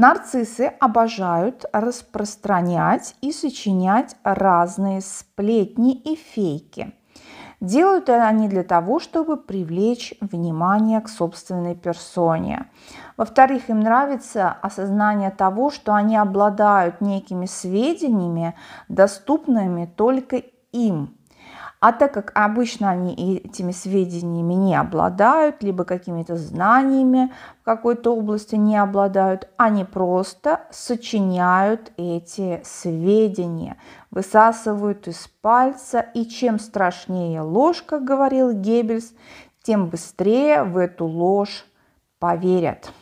Нарциссы обожают распространять и сочинять разные сплетни и фейки. Делают они для того, чтобы привлечь внимание к собственной персоне. Во-вторых, им нравится осознание того, что они обладают некими сведениями, доступными только им – а так как обычно они этими сведениями не обладают, либо какими-то знаниями в какой-то области не обладают, они просто сочиняют эти сведения, высасывают из пальца, и чем страшнее ложь, как говорил Геббельс, тем быстрее в эту ложь поверят.